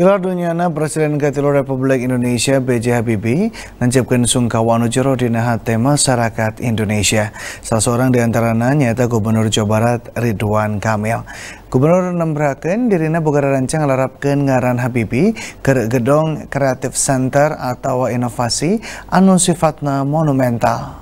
Iladunyana Presiden Katilu Republik Indonesia B.J. Habibie menciptakan sungkawa nujero di tema masyarakat Indonesia. Salah seorang di antaranya nyata Gubernur Jawa Barat Ridwan Kamil. Gubernur nembrakan dirinya bukara rancang larapkan ngaran Habibie ke gedung kreatif center atau inovasi anu sifatna monumental.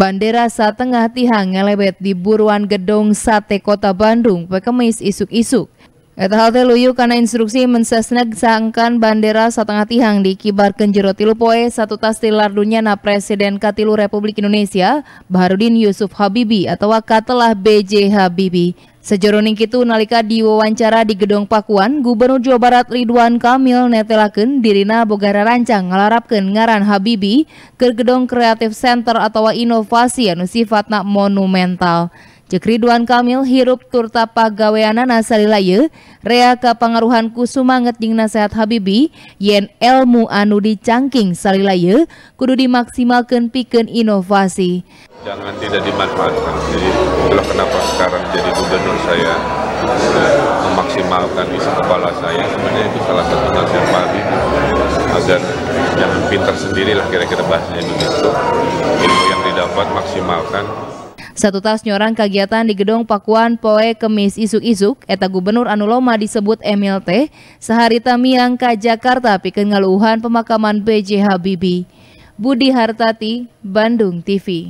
Bandera Satengah Tihang ngelebet di buruan gedung Sate Kota Bandung pekemis isuk-isuk. Eta halte luyu karena instruksi mensesnek sangkan bandera setengah tihang dikibarkan jero tilu poe satu tas tilar dunia na Presiden Katilu Republik Indonesia Baharudin Yusuf Habibi atau katelah BJ Habibi. Sejeroning itu nalika diwawancara di Gedung Pakuan, Gubernur Jawa Barat Ridwan Kamil netelaken dirina bogara rancang ngalarapkan ngaran Habibi ke Gedung Kreatif Center atau inovasi yang sifatna monumental. Cek Ridwan Kamil hirup turta pagaweana nasalila ye, rea kapangaruhan sumanget jing nasehat Habibi, yen elmu anu dicangking salila kudu dimaksimalkan piken inovasi. Jangan tidak dimanfaatkan, jadi itulah kenapa sekarang jadi gubernur saya eh, memaksimalkan isi kepala saya sebenarnya itu salah satu nasihat Habibi agar jangan pintar sendirilah kira-kira bahasanya begitu ilmu yang didapat maksimalkan satu tas nyoran kegiatan di gedung Pakuan Poe Kemis Isuk-Isuk, eta Gubernur Anuloma disebut MLT, Sehari tamiang ke Jakarta pikir ngeluhan pemakaman B.J. Habibie. Budi Hartati, Bandung TV.